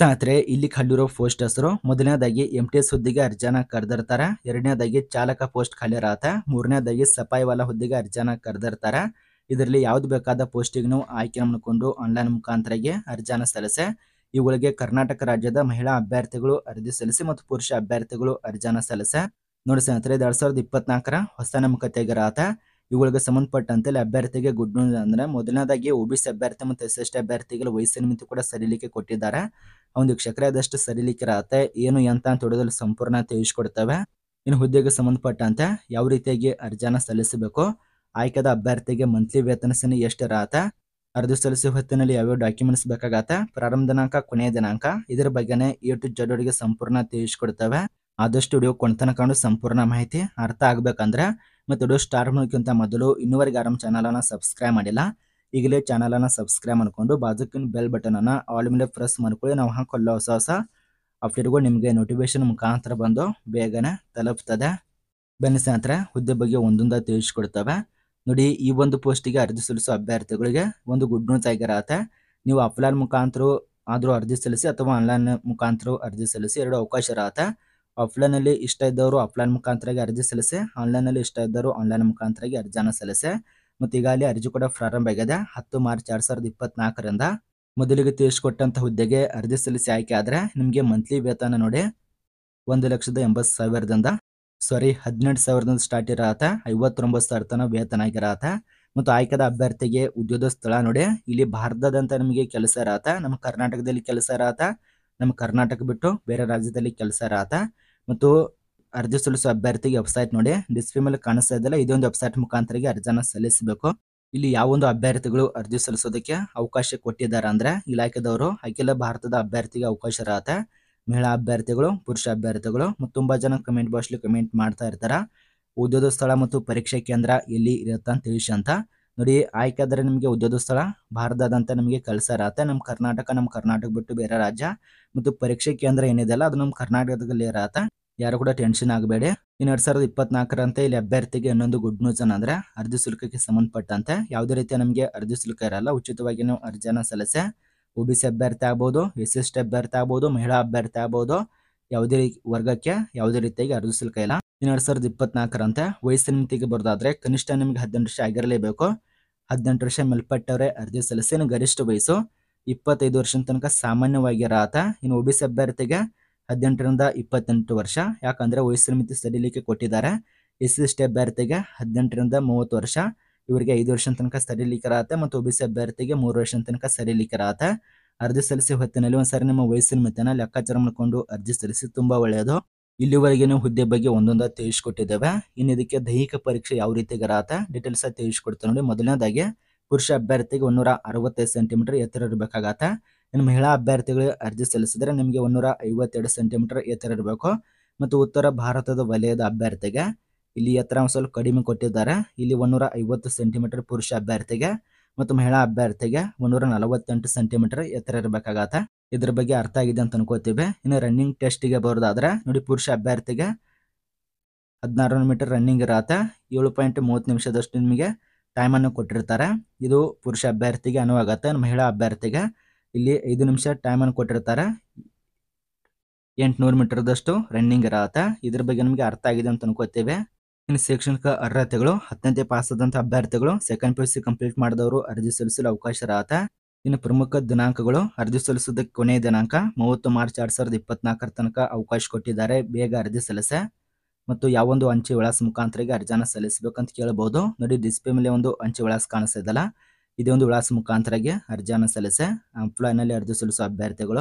ಸಾತ್ರೆ ಇಲ್ಲಿ ಖಾಲಿರೋ ಪೋಸ್ಟ್ ಹೆಸರು ಮೊದಲನೇದಾಗಿ ಎಂ ಟಿ ಎಸ್ ಹುದ್ದೆಗೆ ಅರ್ಜನ ಕರೆದಿರ್ತಾರ ಎರಡನೇದಾಗಿ ಚಾಲಕ ಪೋಸ್ಟ್ ಖಾಲಿರಾತ ಮೂರನೇದಾಗಿ ಸಫಾಯಿ ವಾಲಾ ಹುದ್ದೆಗೆ ಅರ್ಜನ ಕರೆದಿರ್ತಾರ ಇದರಲ್ಲಿ ಯಾವ್ದು ಬೇಕಾದ ಪೋಸ್ಟಿಗೆ ನಾವು ಆಯ್ಕೆ ಮಾಡಿಕೊಂಡು ಆನ್ಲೈನ್ ಮುಖಾಂತರಗೆ ಅರ್ಜಿನ ಸಲ್ಲಿಸೆ ಇವುಗಳಿಗೆ ಕರ್ನಾಟಕ ರಾಜ್ಯದ ಮಹಿಳಾ ಅಭ್ಯರ್ಥಿಗಳು ಅರ್ಜಿ ಸಲ್ಲಿಸಿ ಮತ್ತು ಪುರುಷ ಅಭ್ಯರ್ಥಿಗಳು ಅರ್ಜಾನ ಸಲ್ಲಿಸೆ ನೋಡಿ ಸ್ನೇಹಿತರೆ ಎರಡ್ ಸಾವಿರದ ಇಪ್ಪತ್ನಾಲ್ಕರ ಹೊಸ ನೇಮಕತೆಗರಾತ ಇವುಗಳಿಗೆ ಸಂಬಂಧಪಟ್ಟಂತೆ ಅಭ್ಯರ್ಥಿಗೆ ಗುಡ್ ನ್ಯೂಸ್ ಅಂದ್ರೆ ಮೊದಲನೇದಾಗಿ ಓಬಿಸಿ ಅಭ್ಯರ್ಥಿ ಮತ್ತು ಎಸ್ ಎಸ್ ಟಿ ಅಭ್ಯರ್ಥಿಗಳ ವಯಸ್ಸಿನ ಮಿತಿ ಕೂಡ ಸರಿಲಿಕ್ಕೆ ಕೊಟ್ಟಿದ್ದಾರೆ ಒಂದು ಕ್ಷೇತ್ರ ಆದಷ್ಟು ಸಡಿಲಿಕರಾತೆ ಏನು ಎಂತ ಅಂತ ಹೊಡೆದಲ್ಲಿ ಸಂಪೂರ್ಣ ತಿಳಿಸ್ಕೊಡ್ತವೆ ಇನ್ನು ಹುದ್ದೆಗೆ ಸಂಬಂಧಪಟ್ಟಂತೆ ಯಾವ ರೀತಿಯಾಗಿ ಅರ್ಜಾನ ಸಲ್ಲಿಸಬೇಕು ಆಯ್ಕೆದ ಅಭ್ಯರ್ಥಿಗೆ ಮಂತ್ಲಿ ವೇತನ ಎಷ್ಟು ಎಷ್ಟಿರತ್ತೆ ಅರ್ಜಿ ಸಲ್ಲಿಸುವ ಹೊತ್ತಿನಲ್ಲಿ ಯಾವ್ಯಾವ ಡಾಕ್ಯುಮೆಂಟ್ಸ್ ಬೇಕಾಗತ್ತೆ ಪ್ರಾರಂಭ ದಿನಾಂಕ ಕೊನೆಯ ದಿನಾಂಕ ಇದರ ಬಗ್ಗೆನೇ ಯೂಟ್ಯೂಬ್ ಟು ಸಂಪೂರ್ಣ ತಿಳಿಸ್ಕೊಡ್ತವೆ ಆದಷ್ಟು ವಿಡಿಯೋ ಕೊಂತನ ಕಂಡು ಸಂಪೂರ್ಣ ಮಾಹಿತಿ ಅರ್ಥ ಆಗ್ಬೇಕಂದ್ರೆ ಮತ್ತು ವಿಡಿಯೋ ಸ್ಟಾರ್ಟ್ ಮೊದಲು ಇನ್ನೂವರೆಗೆ ಚಾನಲ್ ಅನ್ನ ಸಬ್ಸ್ಕ್ರೈಬ್ ಮಾಡಿಲ್ಲ ಈಗಲೇ ಅನ್ನ ಸಬ್ಸ್ಕ್ರೈಬ್ ಮಾಡ್ಕೊಂಡು ಬಾಜುಕಿನ ಬೆಲ್ ಅನ್ನ ಆಲ್ ಮೇಲೆ ಪ್ರೆಸ್ ಮಾಡ್ಕೊಳ್ಳಿ ನಾವು ಹಾಕೊಳ್ಳೋ ಹೊಸ ಹೊಸ ಅಪ್ಡೇಟ್ಗಳು ನಿಮಗೆ ನೋಟಿಫಿಕೇಶನ್ ಮುಖಾಂತರ ಬಂದು ಬೇಗನೆ ತಲುಪ್ತದೆ ಬೆನ್ನ ಸ್ನೇಹಿತರೆ ಹುದ್ದೆ ಬಗ್ಗೆ ಒಂದೊಂದ ತಿಳಿಸ್ಕೊಡ್ತವೆ ನೋಡಿ ಈ ಒಂದು ಪೋಸ್ಟಿಗೆ ಅರ್ಜಿ ಸಲ್ಲಿಸೋ ಅಭ್ಯರ್ಥಿಗಳಿಗೆ ಒಂದು ಗುಡ್ ನ್ಯೂಸ್ ಆಗಿರತ್ತೆ ನೀವು ಆಫ್ಲೈನ್ ಮುಖಾಂತರ ಆದರೂ ಅರ್ಜಿ ಸಲ್ಲಿಸಿ ಅಥವಾ ಆನ್ಲೈನ್ ಮುಖಾಂತರ ಅರ್ಜಿ ಸಲ್ಲಿಸಿ ಎರಡು ಅವಕಾಶ ಇರತ್ತೆ ಆಫ್ಲೈನಲ್ಲಿ ಇಷ್ಟ ಇದ್ದವರು ಆಫ್ಲೈನ್ ಮುಖಾಂತರಾಗಿ ಅರ್ಜಿ ಸಲ್ಲಿಸಿ ಆನ್ಲೈನಲ್ಲಿ ಇಷ್ಟ ಇದ್ದವರು ಆನ್ಲೈನ್ ಮುಖಾಂತರಾಗಿ ಅರ್ಜಿಯನ್ನು ಸಲ್ಲಿಸಿ ಮತ್ತು ಅಲ್ಲಿ ಅರ್ಜಿ ಕೂಡ ಪ್ರಾರಂಭ ಆಗಿದೆ ಹತ್ತು ಮಾರ್ಚ್ ಎರಡ್ ಸಾವಿರದ ಇಪ್ಪತ್ನಾಲ್ಕರಿಂದ ಮೊದಲಿಗೆ ತಿಳಿಸ್ಕೊಟ್ಟಂಥ ಹುದ್ದೆಗೆ ಅರ್ಜಿ ಸಲ್ಲಿಸಿ ಆಯ್ಕೆ ಆದ್ರೆ ನಿಮಗೆ ಮಂತ್ಲಿ ವೇತನ ನೋಡಿ ಒಂದು ಲಕ್ಷದ ಎಂಬತ್ತು ಸಾವಿರದಿಂದ ಸಾರಿ ಹದಿನೆಂಟು ಸಾವಿರದಿಂದ ಸ್ಟಾರ್ಟ್ ಇರತ್ತೆ ಐವತ್ತೊಂಬತ್ತು ಸಾವಿರ ತನಕ ವೇತನ ಆಗಿರತ್ತೆ ಮತ್ತು ಆಯ್ಕೆದ ಅಭ್ಯರ್ಥಿಗೆ ಉದ್ಯೋಗ ಸ್ಥಳ ನೋಡಿ ಇಲ್ಲಿ ಭಾರತದಂತ ನಮಗೆ ಕೆಲಸ ಇರತ್ತೆ ನಮ್ಮ ಕರ್ನಾಟಕದಲ್ಲಿ ಕೆಲಸ ಇರತ್ತ ನಮ್ಮ ಕರ್ನಾಟಕ ಬಿಟ್ಟು ಬೇರೆ ರಾಜ್ಯದಲ್ಲಿ ಕೆಲಸ ಇರತ್ತ ಮತ್ತು ಅರ್ಜಿ ಸಲ್ಲಿಸುವ ಅಭ್ಯರ್ಥಿಗೆ ವೆಬ್ಸೈಟ್ ನೋಡಿ ಡಿಸ್ಪ್ಲೇ ಮೇಲೆ ಕಾಣಿಸ್ತಾ ಇದೆಯಲ್ಲ ಇದೊಂದು ವೆಬ್ಸೈಟ್ ಮುಖಾಂತರಿಗೆ ಅರ್ಜಿನ ಸಲ್ಲಿಸಬೇಕು ಇಲ್ಲಿ ಯಾವೊಂದು ಅಭ್ಯರ್ಥಿಗಳು ಅರ್ಜಿ ಸಲ್ಲಿಸೋದಕ್ಕೆ ಅವಕಾಶ ಕೊಟ್ಟಿದ್ದಾರೆ ಅಂದ್ರೆ ಇಲಾಖೆದವರು ಅಖಿಲ ಭಾರತದ ಅಭ್ಯರ್ಥಿಗೆ ಅವಕಾಶ ಇರತ್ತೆ ಮಹಿಳಾ ಅಭ್ಯರ್ಥಿಗಳು ಪುರುಷ ಅಭ್ಯರ್ಥಿಗಳು ಮತ್ತು ತುಂಬಾ ಜನ ಕಮೆಂಟ್ ಬಾಕ್ಸ್ಲಿ ಕಮೆಂಟ್ ಮಾಡ್ತಾ ಇರ್ತಾರ ಉದ್ಯೋಗ ಸ್ಥಳ ಮತ್ತು ಪರೀಕ್ಷೆ ಕೇಂದ್ರ ಎಲ್ಲಿ ಇರುತ್ತೆ ಅಂತ ತಿಳಿಸಿ ಅಂತ ನೋಡಿ ಆದ್ರೆ ನಿಮಗೆ ಉದ್ಯೋಗ ಸ್ಥಳ ಭಾರತದಂತ ನಮಗೆ ಕೆಲಸ ಇರತ್ತೆ ನಮ್ಮ ಕರ್ನಾಟಕ ನಮ್ಮ ಕರ್ನಾಟಕ ಬಿಟ್ಟು ಬೇರೆ ರಾಜ್ಯ ಮತ್ತು ಪರೀಕ್ಷೆ ಕೇಂದ್ರ ಏನಿದೆ ಅಲ್ಲ ಅದು ನಮ್ಮ ಕರ್ನಾಟಕದಲ್ಲಿ ಇರತ್ತೆ ಯಾರು ಕೂಡ ಟೆನ್ಷನ್ ಆಗಬೇಡಿ ಇನ್ನು ಎರಡ್ ಸಾವಿರದ ಇಪ್ಪತ್ನಾಲ್ಕರಂತೆ ಇಲ್ಲಿ ಅಭ್ಯರ್ಥಿಗೆ ಇನ್ನೊಂದು ಗುಡ್ ನ್ಯೂಸ್ ಏನಂದ್ರೆ ಅರ್ಜಿ ಶುಲ್ಕಕ್ಕೆ ಸಂಬಂಧಪಟ್ಟಂತೆ ಯಾವುದೇ ರೀತಿಯ ನಮಗೆ ಅರ್ಜಿ ಶುಲ್ಕ ಇರಲ್ಲ ಉಚಿತವಾಗಿ ನೀವು ಅರ್ಜಿಯನ್ನ ಸಲ್ಲಿಸಿ ಒ ಬಿ ಸಿ ಅಭ್ಯರ್ಥಿ ಆಗ್ಬೋದು ಎಸ್ ಎಸ್ ಟಿ ಅಭ್ಯರ್ಥಿ ಆಗ್ಬೋದು ಮಹಿಳಾ ಅಭ್ಯರ್ಥಿ ಆಗ್ಬೋದು ಯಾವುದೇ ವರ್ಗಕ್ಕೆ ಯಾವುದೇ ರೀತಿಯಾಗಿ ಅರ್ಜಿ ಶುಲ್ಕ ಇಲ್ಲ ಇನ್ನು ಎರಡ್ ಸಾವಿರದ ಇಪ್ಪತ್ನಾಲ್ಕರಂತೆ ವಯಸ್ಸಿನ ಮಿತಿಗೆ ಬರೋದಾದ್ರೆ ಕನಿಷ್ಠ ನಿಮಗೆ ಹದಿನೆಂಟು ವರ್ಷ ಆಗಿರಲೇಬೇಕು ಹದಿನೆಂಟು ವರ್ಷ ಮೇಲ್ಪಟ್ಟವರೇ ಅರ್ಜಿ ಸಲ್ಲಿಸಿ ಗರಿಷ್ಠ ವಯಸ್ಸು ಇಪ್ಪತ್ತೈದು ವರ್ಷದ ತನಕ ಸಾಮಾನ್ಯವಾಗಿ ಇನ್ನು ಒ ಬಿ ಸಿ ಅಭ್ಯರ್ಥಿಗೆ ಹದಿನೆಂಟರಿಂದ ಇಪ್ಪತ್ತೆಂಟು ವರ್ಷ ಯಾಕಂದರೆ ವಯಸ್ಸಿನ ಮಿತಿ ಸಡಿಲಿಕ್ಕೆ ಕೊಟ್ಟಿದ್ದಾರೆ ಎಸ್ ಸಿ ಎಸ್ಟಿ ಅಭ್ಯರ್ಥಿಗೆ ಹದಿನೆಂಟರಿಂದ ಮೂವತ್ತು ವರ್ಷ ಇವರಿಗೆ ಐದು ವರ್ಷದ ತನಕ ಸಡಿಲಿಕರಾಗತ್ತೆ ಮತ್ತು ಒ ಬಿ ಸಿ ಅಭ್ಯರ್ಥಿಗೆ ಮೂರು ವರ್ಷದ ತನಕ ಸಡಿಲಿಕರಾಗತ್ತೆ ಅರ್ಜಿ ಸಲ್ಲಿಸಿ ಹೊತ್ತಿನಲ್ಲಿ ಒಂದ್ಸರಿ ನಿಮ್ಮ ವಯಸ್ಸಿನ ಮಿತಿನ ಲೆಕ್ಕಾಚಾರ ಮಾಡಿಕೊಂಡು ಅರ್ಜಿ ಸಲ್ಲಿಸಿ ತುಂಬ ಒಳ್ಳೆಯದು ಇಲ್ಲಿವರೆಗಿನ ಹುದ್ದೆ ಬಗ್ಗೆ ಒಂದೊಂದು ತಿಳಿಸ್ಕೊಟ್ಟಿದ್ದೇವೆ ಇನ್ನು ಇದಕ್ಕೆ ದೈಹಿಕ ಪರೀಕ್ಷೆ ಯಾವ ರೀತಿ ರೀತಿಗರಾತ ಡೀಟೇಲ್ಸ್ ತಿಳಿಸ್ಕೊಡ್ತೇವೆ ನೋಡಿ ಮೊದಲನೇದಾಗಿ ಪುರುಷ ಅಭ್ಯರ್ಥಿಗೆ ಒಂದೂರ ಅರವತ್ತೈದು ಸೆಂಟಿಮೀಟರ್ ಎತ್ತರ ಇರಬೇಕಾಗತ್ತೆ ಇನ್ನು ಮಹಿಳಾ ಅಭ್ಯರ್ಥಿಗಳು ಅರ್ಜಿ ಸಲ್ಲಿಸಿದರೆ ನಿಮಗೆ ಒಂದೂರ ಐವತ್ತೆರಡು ಸೆಂಟಿಮೀಟರ್ ಎತ್ತರ ಇರಬೇಕು ಮತ್ತು ಉತ್ತರ ಭಾರತದ ವಲಯದ ಅಭ್ಯರ್ಥಿಗೆ ಇಲ್ಲಿ ಎತ್ತರ ಸ್ವಲ್ಪ ಕಡಿಮೆ ಕೊಟ್ಟಿದ್ದಾರೆ ಇಲ್ಲಿ ಒಂದೂರ ಐವತ್ತು ಸೆಂಟಿಮೀಟರ್ ಪುರುಷ ಅಭ್ಯರ್ಥಿಗೆ ಮತ್ತು ಮಹಿಳಾ ಅಭ್ಯರ್ಥಿಗೆ ಒಂದೂರ ನಲವತ್ತೆಂಟು ಸೆಂಟಿಮೀಟರ್ ಎತ್ತರ ಇರಬೇಕಾಗತ್ತೆ ಇದ್ರ ಬಗ್ಗೆ ಅರ್ಥ ಆಗಿದೆ ಅಂತ ಅನ್ಕೋತೀವಿ ಇನ್ನು ರನ್ನಿಂಗ್ ಟೆಸ್ಟಿಗೆ ಬರೋದಾದ್ರೆ ನೋಡಿ ಪುರುಷ ಅಭ್ಯರ್ಥಿಗೆ ಹದಿನಾರು ಮೀಟರ್ ರನ್ನಿಂಗ್ ಇರತ್ತೆ ಏಳು ಪಾಯಿಂಟ್ ಮೂವತ್ತು ನಿಮಿಷದಷ್ಟು ನಿಮಗೆ ಟೈಮನ್ನು ಕೊಟ್ಟಿರ್ತಾರೆ ಇದು ಪುರುಷ ಅಭ್ಯರ್ಥಿಗೆ ಅನುವಾಗತ್ತೆ ಮಹಿಳಾ ಅಭ್ಯರ್ಥಿಗೆ ಇಲ್ಲಿ ಐದು ನಿಮಿಷ ಟೈಮ್ ಅನ್ನು ಕೊಟ್ಟಿರ್ತಾರೆ ಎಂಟುನೂರು ಮೀಟರ್ದಷ್ಟು ರನ್ನಿಂಗ್ ಇರತ್ತೆ ಇದ್ರ ಬಗ್ಗೆ ನಮಗೆ ಅರ್ಥ ಆಗಿದೆ ಅಂತ ಅನ್ಕೋತೇವೆ ಇನ್ನು ಶೈಕ್ಷಣಿಕ ಅರ್ಹತೆಗಳು ಹತ್ತನೇ ಪಾಸ್ ಆದಂಥ ಅಭ್ಯರ್ಥಿಗಳು second P U C complete ಮಾಡಿದವರು ಅರ್ಜಿ ಸಲ್ಲಿಸಲು ಅವಕಾಶ ಇರತ್ತೆ ಇನ್ನು ಪ್ರಮುಖ ದಿನಾಂಕಗಳು ಅರ್ಜಿ ಸಲ್ಲಿಸೋದಕ್ಕೆ ಕೊನೆಯ ದಿನಾಂಕ ಮೂವತ್ತು ಮಾರ್ಚ್ ಎರಡು ಸಾವಿರದ ಇಪ್ಪತ್ನಾಲ್ಕರ ತನಕ ಅವಕಾಶ ಕೊಟ್ಟಿದ್ದಾರೆ ಬೇಗ ಅರ್ಜಿ ಸಲ್ಲಿಸೆ ಮತ್ತು ಯಾವೊಂದು ಅಂಚೆ ವಿಳಾಸ ಮುಖಾಂತರಿಗೆ ಅರ್ಜಿಯನ್ನು ಸಲ್ಲಿಸಬೇಕಂತ ಕೇಳಬಹುದು ನೋಡಿ ಡಿಸ್ಪ್ಲೇ ಮೇಲೆ ಒಂದು ಅಂಚೆ ವಿಳಾಸ ಕಾಣಿಸ್ತಾ ಇದ್ದಲ್ಲ ಇದೊಂದು ವಿಳಾಸ ಮುಖಾಂತರಗೆ ಅರ್ಜಿಯನ್ನು ಸಲ್ಲಿಸಿ ಅಂಪ್ಲಾಯ್ನಲ್ಲಿ ಅರ್ಜಿ ಸಲ್ಲಿಸುವ ಅಭ್ಯರ್ಥಿಗಳು